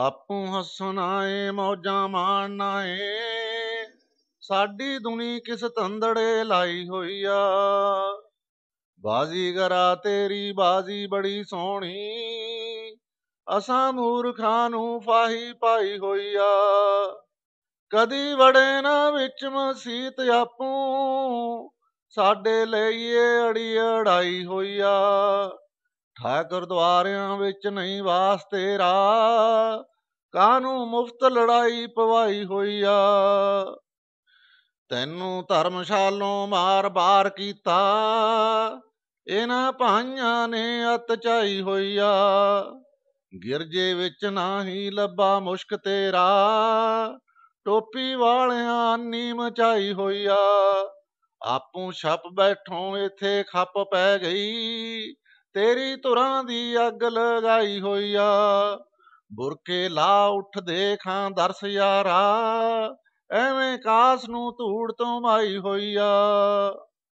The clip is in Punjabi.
ਆਪੂ ਹੱਸਣਾ ਏ ਮੌਜਾਂ ਮਾਣਨਾ ਏ ਸਾਡੀ ਦੁਨੀ ਕਿਸ ਤੰਦੜੇ ਲਾਈ ਹੋਈ ਆ ਕਰਾ ਤੇਰੀ ਬਾਜ਼ੀ ਬੜੀ ਸੋਹਣੀ ਅਸਾਂ ਮੂਰਖਾਂ ਨੂੰ ਫਾਹੀ ਪਾਈ ਹੋਈ ਆ ਕਦੀ ਵੜੇ ਨਾ ਵਿੱਚ ਮਸੀਤ ਆਪੂ ਸਾਡੇ ਲਈਏ ਅੜੀ ਅੜਾਈ ਹੋਈ ਆ ਠਾਕੁਰ ਦੁਆਰਿਆਂ ਵਿੱਚ ਨਹੀਂ ਵਾਸ ਤੇਰਾ ਕਾਨੂੰ ਮੁਫਤ ਲੜਾਈ ਪਵਾਈ ਹੋਈ ਆ ਤੈਨੂੰ ਧਰਮਸ਼ਾਲੋਂ ਮਾਰ-ਬਾਰ ਕੀਤਾ ਇਹਨਾਂ ਭਾਈਆਂ ਨੇ ਅਤ ਚਾਈ ਹੋਈ ਆ ਗਿਰਜੇ ਵਿੱਚ ਨਾਹੀ ਲੱਭਾ ਮੁਸ਼ਕ ਤੇਰਾ ਟੋਪੀ ਵਾਲਿਆਂ ਨੀ ਮਚਾਈ ਹੋਈ ਆ ਆਪੂ ਛੱਪ ਬੈਠੋਂ ਇੱਥੇ ਖੱਪ ਪੈ ਗਈ ਤੇਰੀ ਧੁਰਾਂ ਦੀ ਅੱਗ ਲਗਾਈ ਹੋਈ ਆ ਬੁਰਕੇ ਲਾ ਉੱਠ ਖਾਂ ਦਰਸ ਯਾਰਾ ਐਵੇਂ ਕਾਸ ਨੂੰ ਧੂੜ ਤੋਂ ਮਾਈ ਹੋਈ ਆ